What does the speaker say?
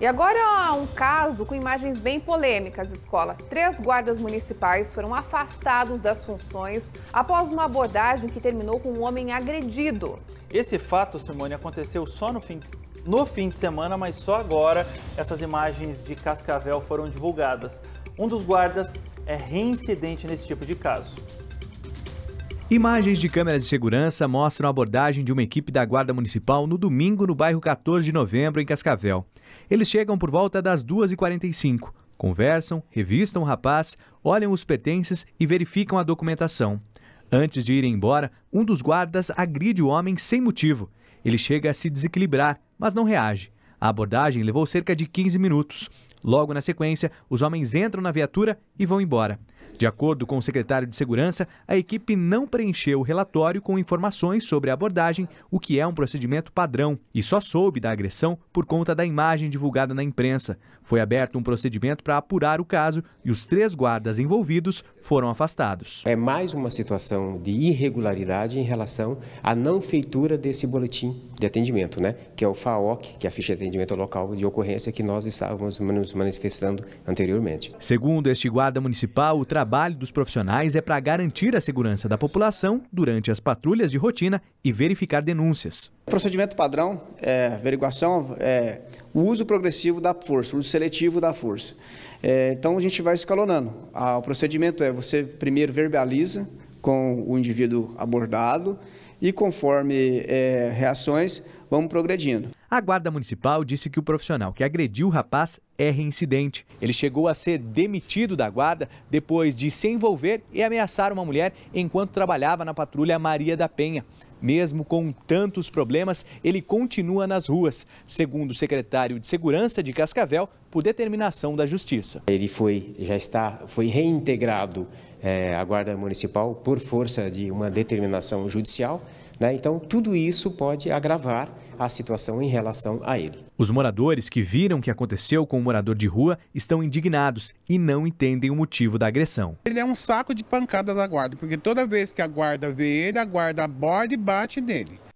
E agora um caso com imagens bem polêmicas, escola. Três guardas municipais foram afastados das funções após uma abordagem que terminou com um homem agredido. Esse fato, Simone, aconteceu só no fim de no fim de semana, mas só agora essas imagens de Cascavel foram divulgadas. Um dos guardas é reincidente nesse tipo de caso. Imagens de câmeras de segurança mostram a abordagem de uma equipe da Guarda Municipal no domingo no bairro 14 de Novembro, em Cascavel. Eles chegam por volta das 2h45, conversam, revistam o rapaz, olham os pertences e verificam a documentação. Antes de irem embora, um dos guardas agride o homem sem motivo. Ele chega a se desequilibrar, mas não reage. A abordagem levou cerca de 15 minutos. Logo na sequência, os homens entram na viatura e vão embora. De acordo com o secretário de Segurança, a equipe não preencheu o relatório com informações sobre a abordagem, o que é um procedimento padrão, e só soube da agressão por conta da imagem divulgada na imprensa. Foi aberto um procedimento para apurar o caso e os três guardas envolvidos foram afastados. É mais uma situação de irregularidade em relação à não feitura desse boletim de atendimento, né? que é o FAOC, que é a ficha de atendimento local de ocorrência que nós estávamos nos manifestando anteriormente. Segundo este guarda municipal, o tra trabalho dos profissionais é para garantir a segurança da população durante as patrulhas de rotina e verificar denúncias. O procedimento padrão é averiguação, é o uso progressivo da força, o uso seletivo da força. É, então a gente vai escalonando. Ah, o procedimento é você primeiro verbaliza com o indivíduo abordado e conforme é, reações vamos progredindo. A guarda municipal disse que o profissional que agrediu o rapaz é reincidente. Ele chegou a ser demitido da guarda depois de se envolver e ameaçar uma mulher enquanto trabalhava na patrulha Maria da Penha. Mesmo com tantos problemas, ele continua nas ruas, segundo o secretário de Segurança de Cascavel, por determinação da Justiça. Ele foi, já está, foi reintegrado é, à Guarda Municipal por força de uma determinação judicial. Né? Então, tudo isso pode agravar a situação em relação a ele. Os moradores que viram o que aconteceu com o morador de rua estão indignados e não entendem o motivo da agressão. Ele é um saco de pancada da guarda, porque toda vez que a guarda vê ele, a guarda aborda e bate nele.